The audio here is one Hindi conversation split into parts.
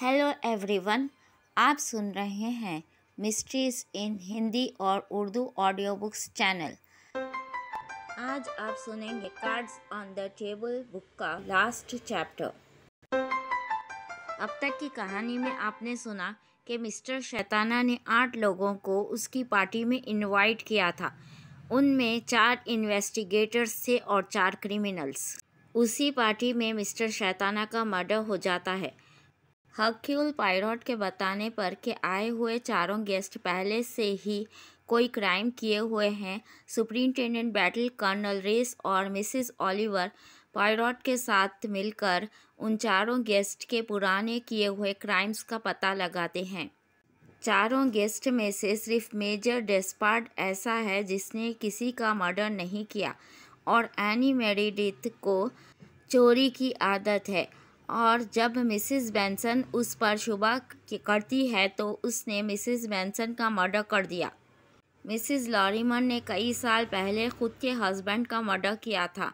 हेलो एवरीवन आप सुन रहे हैं मिस्ट्रीज इन हिंदी और उर्दू ऑडियो बुक्स चैनल आज आप सुनेंगे cards on the table book का लास्ट चैप्टर अब तक की कहानी में आपने सुना कि मिस्टर शैताना ने आठ लोगों को उसकी पार्टी में इनवाइट किया था उनमें चार इन्वेस्टिगेटर्स थे और चार क्रिमिनल्स उसी पार्टी में मिस्टर शैताना का मर्डर हो जाता है हक्यूल पायरोट के बताने पर कि आए हुए चारों गेस्ट पहले से ही कोई क्राइम किए हुए हैं सुप्रिंटेंडेंट बैटल कर्नल रेस और मिसिस ओलिवर पायरॉट के साथ मिलकर उन चारों गेस्ट के पुराने किए हुए क्राइम्स का पता लगाते हैं चारों गेस्ट में से सिर्फ मेजर डेस्पार्ड ऐसा है जिसने किसी का मर्डर नहीं किया और एनी मेरीडिथ को चोरी की आदत है और जब मिसिज बैंसन उस पर शुबा करती है तो उसने मिसिस बैंसन का मर्डर कर दिया मिसिज लॉरीमन ने कई साल पहले खुद के हस्बैंड का मर्डर किया था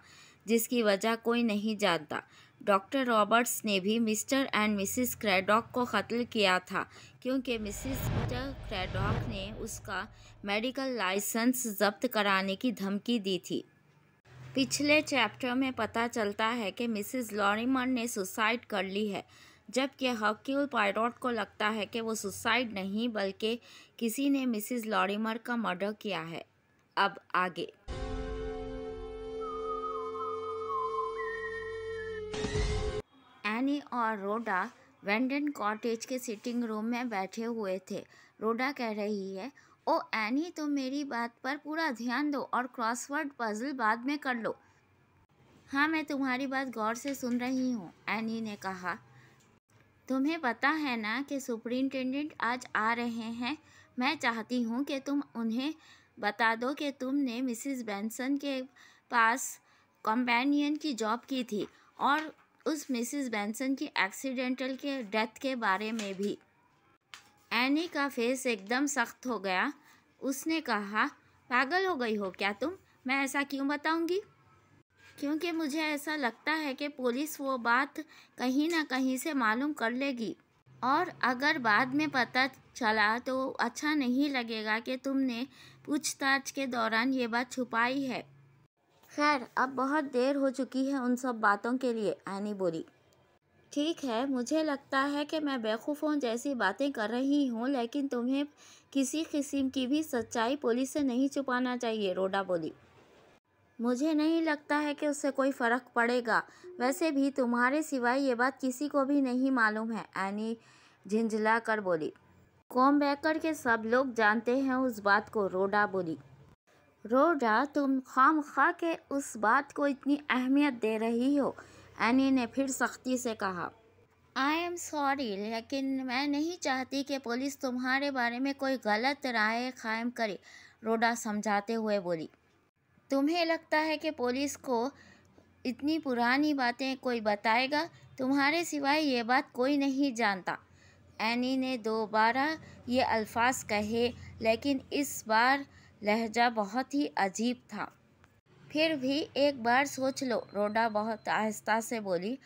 जिसकी वजह कोई नहीं जानता डॉक्टर रॉबर्ट्स ने भी मिस्टर एंड मिसिस क्रेडॉक को कत्ल किया था क्योंकि मिसिस क्रैडॉक ने उसका मेडिकल लाइसेंस जब्त कराने की धमकी दी थी पिछले चैप्टर में पता चलता है कि मिसिज लॉरिमन ने सुसाइड कर ली है जबकि हकील पायरोट को लगता है कि वो सुसाइड नहीं बल्कि किसी ने मिसिज लॉरिमर का मर्डर किया है अब आगे एनी और रोडा वेंडन कॉटेज के सिटिंग रूम में बैठे हुए थे रोडा कह रही है ओ एनी तुम मेरी बात पर पूरा ध्यान दो और क्रॉसवर्ड पजल बाद में कर लो हाँ मैं तुम्हारी बात गौर से सुन रही हूँ एनी ने कहा तुम्हें पता है ना कि सुप्रिंटेंडेंट आज आ रहे हैं मैं चाहती हूँ कि तुम उन्हें बता दो कि तुमने मिसिस बेंसन के पास कंपेनियन की जॉब की थी और उस मिसिस बेंसन की एक्सीडेंटल के डेथ के बारे में भी एनी का फेस एकदम सख्त हो गया उसने कहा पागल हो गई हो क्या तुम मैं ऐसा क्यों बताऊंगी क्योंकि मुझे ऐसा लगता है कि पुलिस वो बात कहीं ना कहीं से मालूम कर लेगी और अगर बाद में पता चला तो अच्छा नहीं लगेगा कि तुमने पूछताछ के दौरान ये बात छुपाई है खैर अब बहुत देर हो चुकी है उन सब बातों के लिए एनी बोली ठीक है मुझे लगता है कि मैं बेवकूफ़ों जैसी बातें कर रही हूँ लेकिन तुम्हें किसी किस्म की भी सच्चाई पुलिस से नहीं छुपाना चाहिए रोडा बोली मुझे नहीं लगता है कि उससे कोई फ़र्क पड़ेगा वैसे भी तुम्हारे सिवाय ये बात किसी को भी नहीं मालूम है एनी झिंझला कर बोली कॉम बैकर के सब लोग जानते हैं उस बात को रोडा बोली रोडा तुम खाम खा के उस बात को इतनी अहमियत दे रही हो एनी ने फिर सख्ती से कहा आई एम सॉरी लेकिन मैं नहीं चाहती कि पुलिस तुम्हारे बारे में कोई गलत राय कायम करे रोडा समझाते हुए बोली तुम्हें लगता है कि पुलिस को इतनी पुरानी बातें कोई बताएगा तुम्हारे सिवाय ये बात कोई नहीं जानता एनी ने दोबारा ये अल्फाज कहे लेकिन इस बार लहजा बहुत ही अजीब था फिर भी एक बार सोच लो रोडा बहुत आहिस्ता से बोली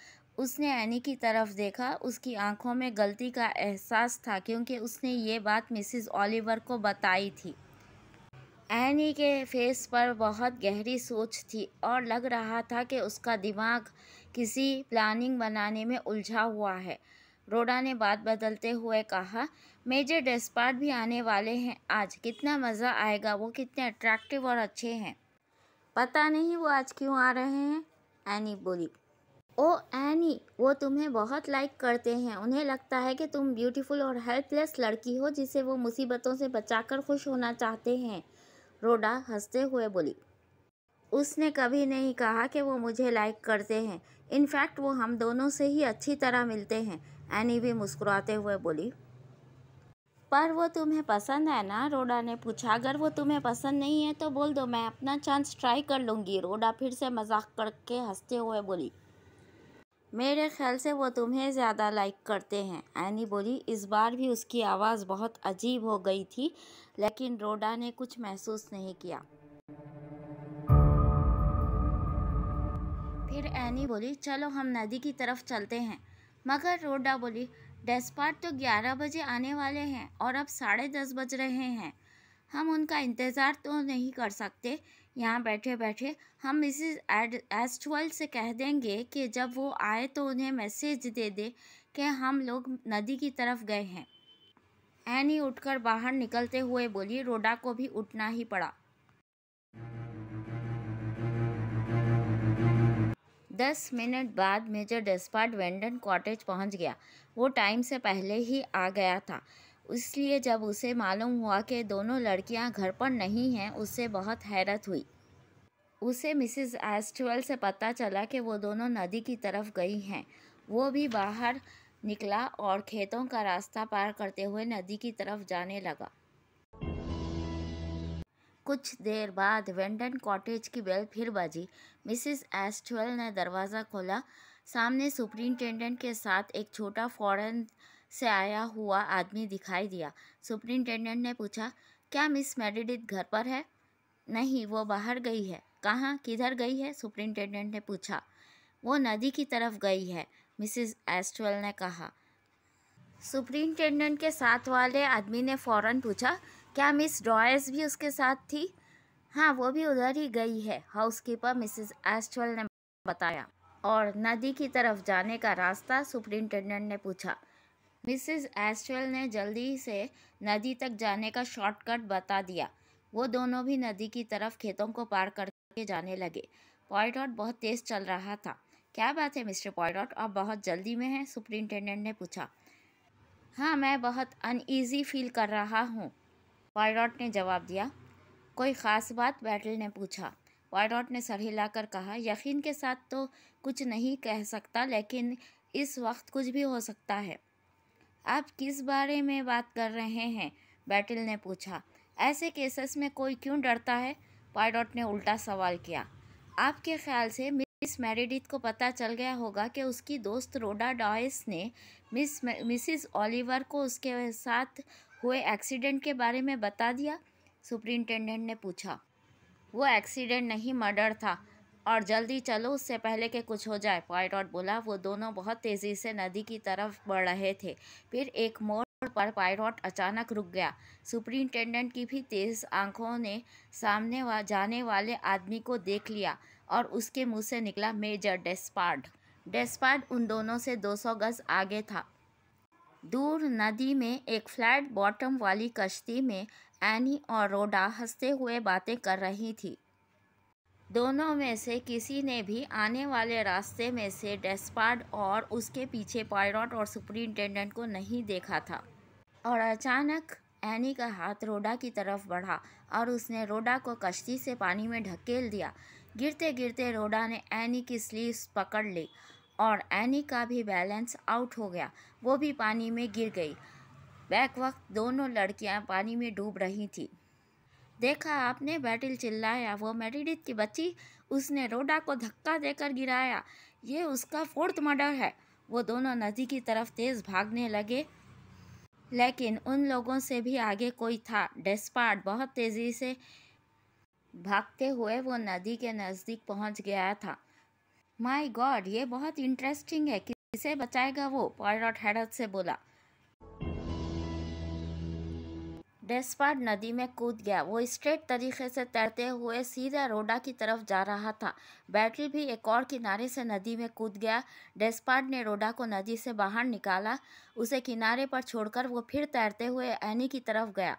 उसने एनी की तरफ देखा उसकी आंखों में गलती का एहसास था क्योंकि उसने ये बात मिसिज़ ओलिवर को बताई थी एनी के फेस पर बहुत गहरी सोच थी और लग रहा था कि उसका दिमाग किसी प्लानिंग बनाने में उलझा हुआ है रोडा ने बात बदलते हुए कहा मेजर डेस्पार्ट भी आने वाले हैं आज कितना मज़ा आएगा वो कितने अट्रैक्टिव और अच्छे हैं पता नहीं वो आज क्यों आ रहे हैं एनी बोली ओ एनी वो तुम्हें बहुत लाइक करते हैं उन्हें लगता है कि तुम ब्यूटीफुल और हेल्पलेस लड़की हो जिसे वो मुसीबतों से बचाकर खुश होना चाहते हैं रोडा हंसते हुए बोली उसने कभी नहीं कहा कि वो मुझे लाइक करते हैं इनफैक्ट वो हम दोनों से ही अच्छी तरह मिलते हैं एनी भी मुस्कुराते हुए बोली पर वो तुम्हें पसंद है ना रोडा ने पूछा अगर वो तुम्हें पसंद नहीं है तो बोल दो मैं अपना चांस ट्राई कर लूँगी रोडा फिर से मजाक करके हंसते हुए बोली मेरे ख्याल से वो तुम्हें ज़्यादा लाइक करते हैं एनी बोली इस बार भी उसकी आवाज़ बहुत अजीब हो गई थी लेकिन रोडा ने कुछ महसूस नहीं किया फिर एनी बोली चलो हम नदी की तरफ चलते हैं मगर रोडा बोली डेस्पार्ट तो ग्यारह बजे आने वाले हैं और अब साढ़े दस बज रहे हैं हम उनका इंतज़ार तो नहीं कर सकते यहाँ बैठे बैठे हम एड एस्टवल से कह देंगे कि जब वो आए तो उन्हें मैसेज दे दे कि हम लोग नदी की तरफ गए हैं एनी उठकर बाहर निकलते हुए बोली रोडा को भी उठना ही पड़ा दस मिनट बाद मेजर डेस्पार्ट वेंडन कॉटेज पहुंच गया वो टाइम से पहले ही आ गया था इसलिए जब उसे मालूम हुआ कि दोनों लड़कियां घर पर नहीं हैं उससे बहुत हैरत हुई उसे मिसिज एस्टवेल से पता चला कि वो दोनों नदी की तरफ गई हैं वो भी बाहर निकला और खेतों का रास्ता पार करते हुए नदी की तरफ जाने लगा कुछ देर बाद वेंडन कॉटेज की बेल फिर बाजी मिसिस एस्टवेल ने दरवाज़ा खोला सामने सुपरिनटेंडेंट के साथ एक छोटा फॉरेन से आया हुआ आदमी दिखाई दिया सुपरिनटेंडेंट ने पूछा क्या मिस मेडिडिथ घर पर है नहीं वो बाहर गई है कहाँ किधर गई है सुपरिनटेंडेंट ने पूछा वो नदी की तरफ गई है मिसिस एस्टवेल ने कहा सुपरिंटेंडेंट के साथ वाले आदमी ने फौरन पूछा क्या मिस डॉयस भी उसके साथ थी हाँ वो भी उधर ही गई है हाउसकीपर मिसेस एस्टवेल ने बताया और नदी की तरफ जाने का रास्ता सुपरिंटेंडेंट ने पूछा मिसेस एस्टवेल ने जल्दी से नदी तक जाने का शॉर्टकट बता दिया वो दोनों भी नदी की तरफ खेतों को पार करके जाने लगे पॉइडॉट बहुत तेज़ चल रहा था क्या बात है मिस्टर पॉइडॉट आप बहुत जल्दी में हैं सुपरिंटेंडेंट ने पूछा हाँ मैं बहुत अनईजी फील कर रहा हूँ पायलट ने जवाब दिया कोई ख़ास बात बैटल ने पूछा पायलट ने सर हिलाकर कहा यकीन के साथ तो कुछ नहीं कह सकता लेकिन इस वक्त कुछ भी हो सकता है आप किस बारे में बात कर रहे हैं बैटल ने पूछा ऐसे केसेस में कोई क्यों डरता है पायलट ने उल्टा सवाल किया आपके ख्याल से मिस मेरिडिथ को पता चल गया होगा कि उसकी दोस्त रोडा डॉयस ने मिस मिसिस ऑलिवर को उसके साथ हुए एक्सीडेंट के बारे में बता दिया सुप्रिंटेंडेंट ने पूछा वो एक्सीडेंट नहीं मर्डर था और जल्दी चलो उससे पहले के कुछ हो जाए पायरॉट बोला वो दोनों बहुत तेज़ी से नदी की तरफ बढ़ रहे थे फिर एक मोड़ पर पायरॉट अचानक रुक गया सुप्रिंटेंडेंट की भी तेज़ आंखों ने सामने वा जाने वाले आदमी को देख लिया और उसके मुंह से निकला मेजर डेस्पार्ड डेस्पार्ड उन दोनों से 200 गज आगे था दूर नदी में एक फ्लैट बॉटम वाली कश्ती में एनी और रोडा हंसते हुए बातें कर रही थी दोनों में से किसी ने भी आने वाले रास्ते में से डेस्पार्ड और उसके पीछे पायलट और सुपरिनटेंडेंट को नहीं देखा था और अचानक एनी का हाथ रोडा की तरफ बढ़ा और उसने रोडा को कश्ती से पानी में ढकेल दिया गिरते गिरते रोडा ने एनी की स्लीव्स पकड़ ली और एनी का भी बैलेंस आउट हो गया वो भी पानी में गिर गई बैक वक्त दोनों लड़कियां पानी में डूब रही थी देखा आपने बैटिल चिल्लाया वो मेडिडिथ की बच्ची उसने रोडा को धक्का देकर गिराया ये उसका फोर्थ मर्डर है वो दोनों नदी की तरफ तेज़ भागने लगे लेकिन उन लोगों से भी आगे कोई था डेस्पार्ट बहुत तेज़ी से भागते हुए वो नदी के नज़दीक पहुंच गया था माई गॉड ये बहुत इंटरेस्टिंग है किसे बचाएगा वो पॉयरॉट हैरत से बोला डेस्पार्ड नदी में कूद गया वो स्ट्रेट तरीके से तैरते हुए सीधा रोडा की तरफ जा रहा था बैटरी भी एक और किनारे से नदी में कूद गया डेस्पार्ड ने रोडा को नदी से बाहर निकाला उसे किनारे पर छोड़कर वो फिर तैरते हुए एनी की तरफ गया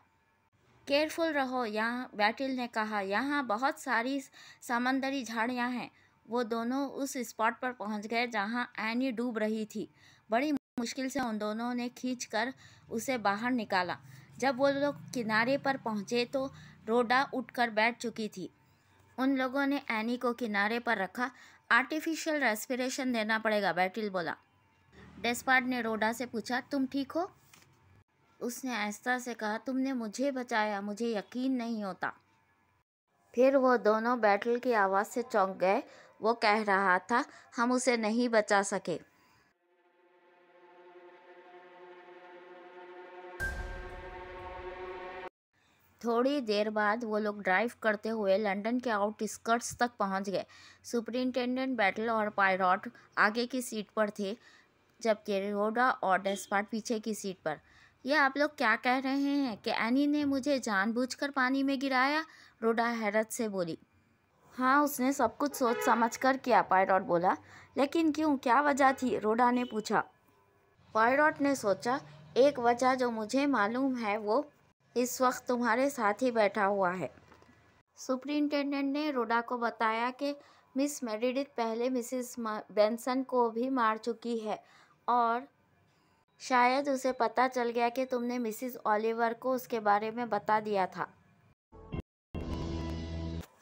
केयरफुल रहो यहाँ बैटिल ने कहा यहाँ बहुत सारी समंदरी झाड़ियाँ हैं वो दोनों उस स्पॉट पर पहुंच गए जहां एनी डूब रही थी बड़ी मुश्किल से उन दोनों ने खींचकर उसे बाहर निकाला जब वो लोग किनारे पर पहुंचे तो रोडा उठकर बैठ चुकी थी उन लोगों ने एनी को किनारे पर रखा आर्टिफिशियल रेस्पिरेशन देना पड़ेगा बैटिल बोला डेस्पार्ड ने रोडा से पूछा तुम ठीक हो उसने आहिस्ता से कहा तुमने मुझे बचाया मुझे यकीन नहीं होता फिर वो दोनों बैटल की आवाज़ से चौंक गए वो कह रहा था हम उसे नहीं बचा सके थोड़ी देर बाद वो लोग ड्राइव करते हुए लंदन के आउटस्कर्ट्स तक पहुंच गए सुपरिंटेंडेंट बैटल और पायरॉट आगे की सीट पर थे जबकि रोडा और डेस्पार्ट पीछे की सीट पर ये आप लोग क्या कह रहे हैं कि एनी ने मुझे जानबूझकर पानी में गिराया रोडा हैरत से बोली हाँ उसने सब कुछ सोच समझ कर किया पायरॉट बोला लेकिन क्यों क्या वजह थी रोडा ने पूछा पायरॉट ने सोचा एक वजह जो मुझे मालूम है वो इस वक्त तुम्हारे साथ ही बैठा हुआ है सुप्रिंटेंडेंट ने रोडा को बताया कि मिस मेरिडिथ पहले मिसिस बेंसन को भी मार चुकी है और शायद उसे पता चल गया कि तुमने मिसिस ओलिवर को उसके बारे में बता दिया था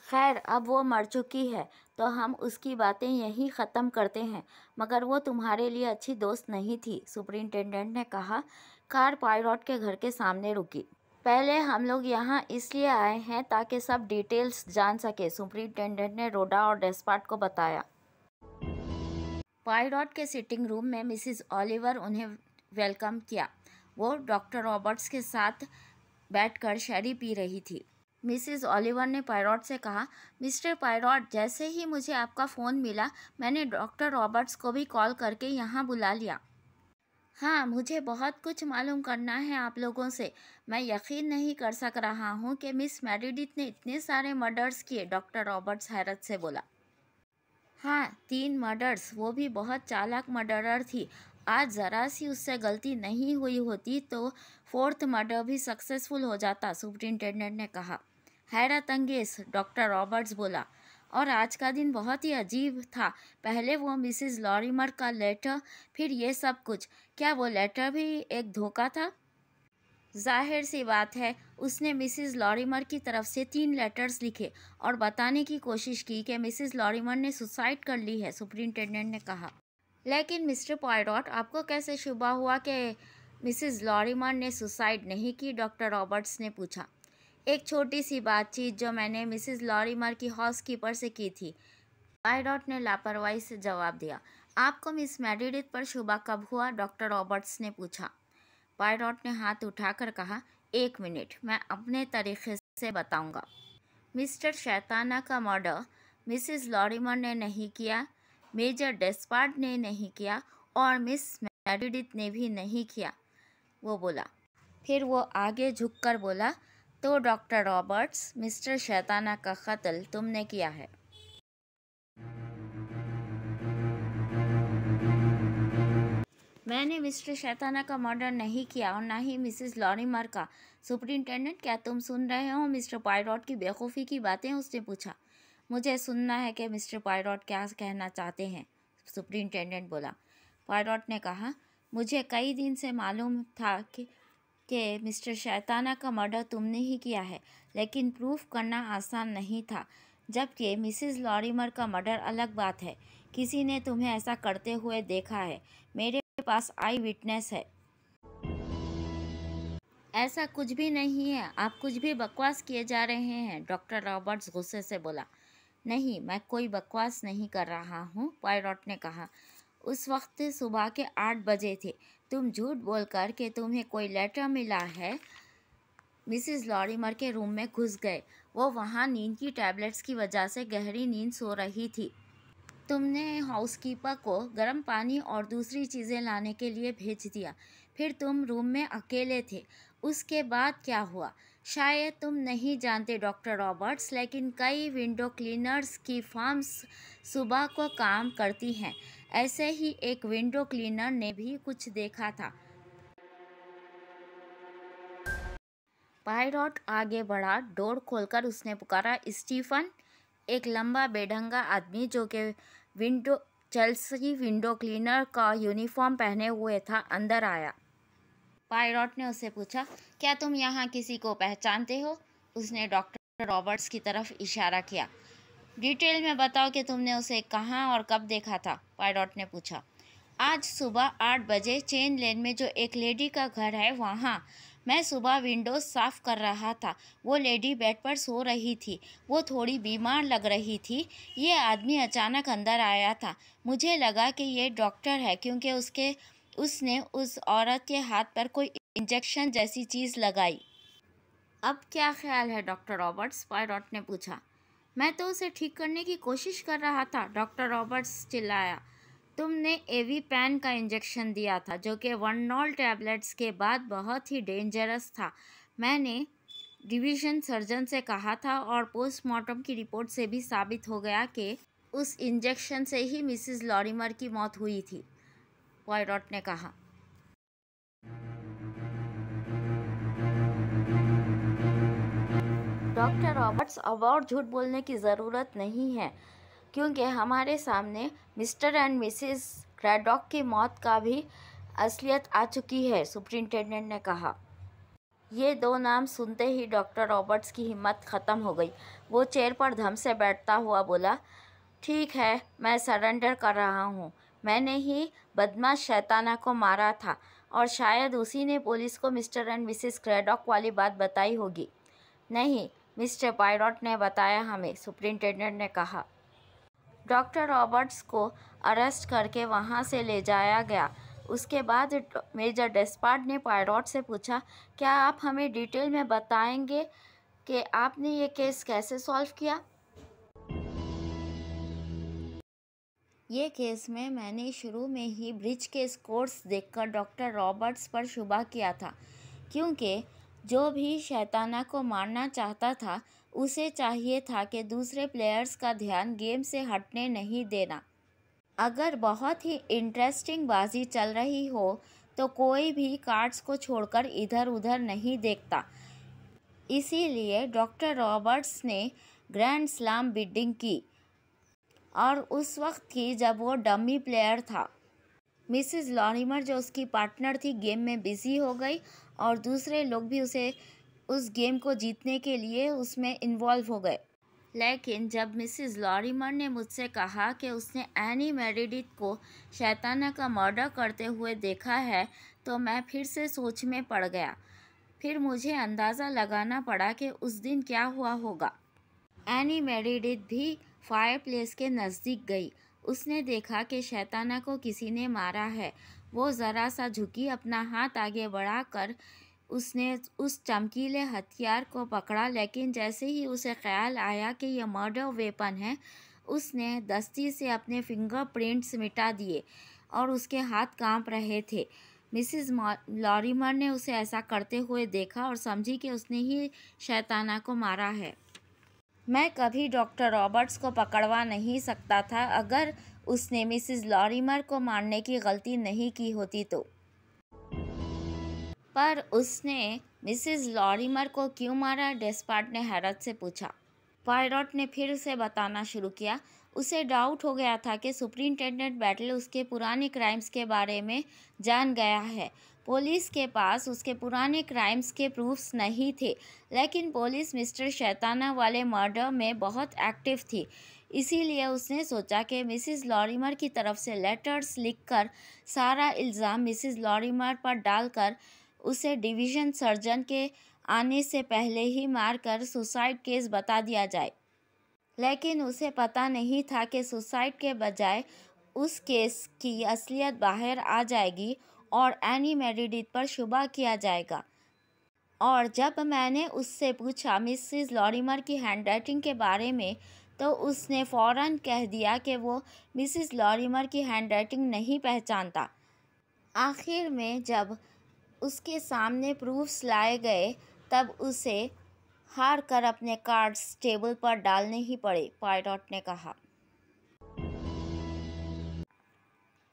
खैर अब वो मर चुकी है तो हम उसकी बातें यहीं ख़त्म करते हैं मगर वो तुम्हारे लिए अच्छी दोस्त नहीं थी सुपरिनटेंडेंट ने कहा कार पायलट के घर के सामने रुकी पहले हम लोग यहाँ इसलिए आए हैं ताकि सब डिटेल्स जान सके सुपरिनटेंडेंट ने रोडा और डेस्पार्ट को बताया पायलट के सिटिंग रूम में मिसिस ऑलिवर उन्हें वेलकम किया वो डॉक्टर रॉबर्ट्स के साथ बैठकर शहरी पी रही थी मिसिज ओलिवर ने पायरॉट से कहा मिस्टर पायरॉट जैसे ही मुझे आपका फ़ोन मिला मैंने डॉक्टर रॉबर्ट्स को भी कॉल करके यहाँ बुला लिया हाँ मुझे बहुत कुछ मालूम करना है आप लोगों से मैं यकीन नहीं कर सक रहा हूँ कि मिस मेरिडिथ ने इतने सारे मर्डर्स किए डॉक्टर रॉबर्ट्स हैरत से बोला हाँ तीन मर्डर्स वो भी बहुत चालाक मर्डरर थी आज ज़रा सी उससे गलती नहीं हुई होती तो फोर्थ मर्डर भी सक्सेसफुल हो जाता सुप्रिंटेंडेंट ने कहा हैरत अंगेज डॉक्टर रॉबर्ट्स बोला और आज का दिन बहुत ही अजीब था पहले वो मिसिज लॉरीमर का लेटर फिर ये सब कुछ क्या वो लेटर भी एक धोखा था जाहिर सी बात है उसने मिसिज़ लॉरीमर की तरफ से तीन लेटर्स लिखे और बताने की कोशिश की कि मिसिज़ लॉरीमर ने सुसाइड कर ली है सुप्रिंटेंडेंट ने कहा लेकिन मिस्टर पॉयरॉट आपको कैसे शुबा हुआ कि मिसिज़ लॉरीमर ने सुसाइड नहीं की डॉक्टर रॉबर्ट्स ने पूछा एक छोटी सी बातचीत जो मैंने मिसिज लॉरीमर की हाउस कीपर से की थी बायडॉट ने लापरवाही से जवाब दिया आपको मिस मेडिडिथ पर शुबा कब हुआ डॉक्टर रॉबर्ट्स ने पूछा वायरॉट ने हाथ उठाकर कहा एक मिनट मैं अपने तरीके से बताऊंगा मिस्टर शैताना का मर्डर मिसिज लॉरीमर ने नहीं किया मेजर डेस्पार्ड ने नहीं किया और मिस मेडिडिथ ने भी नहीं किया वो बोला फिर वो आगे झुककर बोला तो डॉक्टर रॉबर्ट्स मिस्टर शैताना का कत्ल तुमने किया है मैंने मिस्टर शैताना का मर्डर नहीं किया और ना ही मिसेस लॉरीमर का सुपरिनटेंडेंट क्या तुम सुन रहे हो मिस्टर पायरॉट की बेवकूफ़ी की बातें उसने पूछा मुझे सुनना है कि मिस्टर पायरॉट क्या कहना चाहते हैं सुपरिनटेंडेंट बोला पायरॉट ने कहा मुझे कई दिन से मालूम था कि कि मिस्टर शैताना का मर्डर तुमने ही किया है लेकिन प्रूफ करना आसान नहीं था जबकि मिसिस लॉरीमर का मर्डर अलग बात है किसी ने तुम्हें ऐसा करते हुए देखा है मेरे पास आई विटनेस है ऐसा कुछ भी नहीं है आप कुछ भी बकवास किए जा रहे हैं डॉक्टर रॉबर्ट्स गुस्से से बोला नहीं मैं कोई बकवास नहीं कर रहा हूँ पायरॉट ने कहा उस वक्त सुबह के आठ बजे थे तुम झूठ बोल के तुम्हें कोई लेटर मिला है मिसिज लॉरीमर के रूम में घुस गए वो वहाँ नींद की टैबलेट्स की वजह से गहरी नींद सो रही थी तुमने हाउसकीपर को गर्म पानी और दूसरी चीज़ें लाने के लिए भेज दिया फिर तुम रूम में अकेले थे उसके बाद क्या हुआ शायद तुम नहीं जानते डॉक्टर रॉबर्ट्स लेकिन कई विंडो क्लीनर्स की फार्म्स सुबह को काम करती हैं ऐसे ही एक विंडो क्लीनर ने भी कुछ देखा था पायरॉट आगे बढ़ा डोर खोलकर उसने पुकारा स्टीफन एक लंबा बेढंगा आदमी जो कि विंडो चेल्सी विंडो क्लीनर का यूनिफॉर्म पहने हुए था अंदर आया पायरॉट ने उसे पूछा क्या तुम यहाँ किसी को पहचानते हो उसने डॉक्टर रॉबर्ट्स की तरफ इशारा किया डिटेल में बताओ कि तुमने उसे कहाँ और कब देखा था पायलट ने पूछा आज सुबह आठ बजे चेन लेन में जो एक लेडी का घर है वहाँ मैं सुबह विंडोज साफ कर रहा था वो लेडी बेड पर सो रही थी वो थोड़ी बीमार लग रही थी ये आदमी अचानक अंदर आया था मुझे लगा कि ये डॉक्टर है क्योंकि उसके उसने उस औरत के हाथ पर कोई इंजेक्शन जैसी चीज़ लगाई अब क्या ख्याल है डॉक्टर रॉबर्ट्स पायरॉट ने पूछा मैं तो उसे ठीक करने की कोशिश कर रहा था डॉक्टर रॉबर्ट्स चिल्लाया तुमने एवी पैन का इंजेक्शन दिया था जो कि वन नॉल टैबलेट्स के बाद बहुत ही डेंजरस था मैंने डिवीजन सर्जन से कहा था और पोस्टमार्टम की रिपोर्ट से भी साबित हो गया कि उस इंजेक्शन से ही मिसिज लॉरीमर की मौत हुई थी पॉयरॉट ने कहा डॉक्टर रॉबर्ट्स और झूठ बोलने की ज़रूरत नहीं है क्योंकि हमारे सामने मिस्टर एंड मिसेस क्रैडॉक की मौत का भी असलियत आ चुकी है सुप्रिंटेंडेंट ने कहा ये दो नाम सुनते ही डॉक्टर रॉबर्ट्स की हिम्मत ख़त्म हो गई वो चेयर पर धम से बैठता हुआ बोला ठीक है मैं सरेंडर कर रहा हूँ मैंने ही बदमाश शैताना को मारा था और शायद उसी ने पुलिस को मिस्टर एंड मिसेस क्रेडॉक वाली बात बताई होगी नहीं मिस्टर पायलट ने बताया हमें सुप्रिंटेंडेंट ने कहा डॉक्टर रॉबर्ट्स को अरेस्ट करके वहां से ले जाया गया उसके बाद मेजर डेस्पार्ड ने पायलट से पूछा क्या आप हमें डिटेल में बताएंगे कि आपने ये केस कैसे सॉल्व किया ये केस में मैंने शुरू में ही ब्रिज के स्कोर्स देखकर डॉक्टर रॉबर्ट्स पर शुबा किया था क्योंकि जो भी शैताना को मारना चाहता था उसे चाहिए था कि दूसरे प्लेयर्स का ध्यान गेम से हटने नहीं देना अगर बहुत ही इंटरेस्टिंग बाजी चल रही हो तो कोई भी कार्ड्स को छोड़कर इधर उधर नहीं देखता इसीलिए डॉक्टर रॉबर्ट्स ने ग्रैंड स्लाम बिडिंग की और उस वक्त की जब वो डमी प्लेयर था मिसिज लॉनिमर जो उसकी पार्टनर थी गेम में बिजी हो गई और दूसरे लोग भी उसे उस गेम को जीतने के लिए उसमें इन्वॉल्व हो गए लेकिन जब मिसिस लॉरीमर ने मुझसे कहा कि उसने एनी मेरिडिथ को शैताना का मर्डर करते हुए देखा है तो मैं फिर से सोच में पड़ गया फिर मुझे अंदाज़ा लगाना पड़ा कि उस दिन क्या हुआ होगा एनी मेरिडिथ भी फायरप्लेस के नज़दीक गई उसने देखा कि शैताना को किसी ने मारा है वो ज़रा सा झुकी अपना हाथ आगे बढ़ाकर उसने उस चमकीले हथियार को पकड़ा लेकिन जैसे ही उसे ख्याल आया कि यह मर्डर वेपन है उसने दस्ती से अपने फिंगरप्रिंट्स मिटा दिए और उसके हाथ कांप रहे थे मिसिज लॉरीमर ने उसे ऐसा करते हुए देखा और समझी कि उसने ही शैताना को मारा है मैं कभी डॉक्टर रॉबर्ट्स को पकड़वा नहीं सकता था अगर उसने मिसिज लॉरीमर को मारने की गलती नहीं की होती तो पर उसने मिसिज लॉरीमर को क्यों मारा डेस्पार्ट ने हैरत से पूछा पायरॉट ने फिर से बताना शुरू किया उसे डाउट हो गया था कि सुप्रिंटेंडेंट बैटल उसके पुराने क्राइम्स के बारे में जान गया है पुलिस के पास उसके पुराने क्राइम्स के प्रूफ्स नहीं थे लेकिन पुलिस मिस्टर शैताना वाले मर्डर में बहुत एक्टिव थी इसीलिए उसने सोचा कि मिसिस लॉरीमर की तरफ से लेटर्स लिखकर सारा इल्ज़ाम मिसिस लॉरीमर पर डालकर उसे डिवीज़न सर्जन के आने से पहले ही मारकर सुसाइड केस बता दिया जाए लेकिन उसे पता नहीं था कि सुसाइड के बजाय उस केस की असलियत बाहर आ जाएगी और एनी मेरीडिथ पर शुबा किया जाएगा और जब मैंने उससे पूछा मिसिज़ लॉरीमर की हैंडराइटिंग के बारे में तो उसने फौरन कह दिया कि वो मिसिस लॉरीमर की हैंडराइटिंग नहीं पहचानता आखिर में जब उसके सामने प्रूफ्स लाए गए तब उसे हार कर अपने कार्ड्स टेबल पर डालने ही पड़े पायलट ने कहा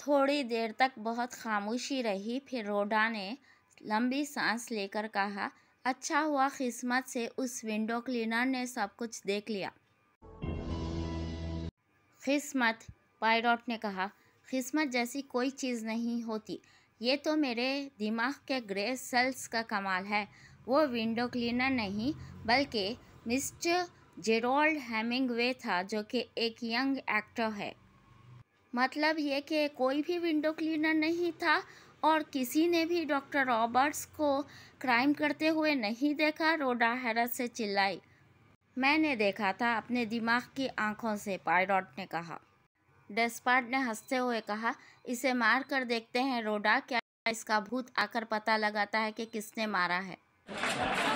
थोड़ी देर तक बहुत खामोशी रही फिर रोडा ने लंबी सांस लेकर कहा अच्छा हुआ किस्मत से उस विंडो क्लीनर ने सब कुछ देख लिया किस्मत पायलट ने कहा किस्मत जैसी कोई चीज़ नहीं होती ये तो मेरे दिमाग के ग्रे सेल्स का कमाल है वो विंडो क्लीनर नहीं बल्कि मिस्टर जेरोल्ड हेमिंगवे था जो कि एक यंग एक्टर है मतलब ये कि कोई भी विंडो क्लीनर नहीं था और किसी ने भी डॉक्टर रॉबर्ट्स को क्राइम करते हुए नहीं देखा रोडा हैरत से चिल्लाई मैंने देखा था अपने दिमाग की आंखों से पायरॉट ने कहा डेस्पार्ट ने हंसते हुए कहा इसे मार कर देखते हैं रोडा क्या इसका भूत आकर पता लगाता है कि किसने मारा है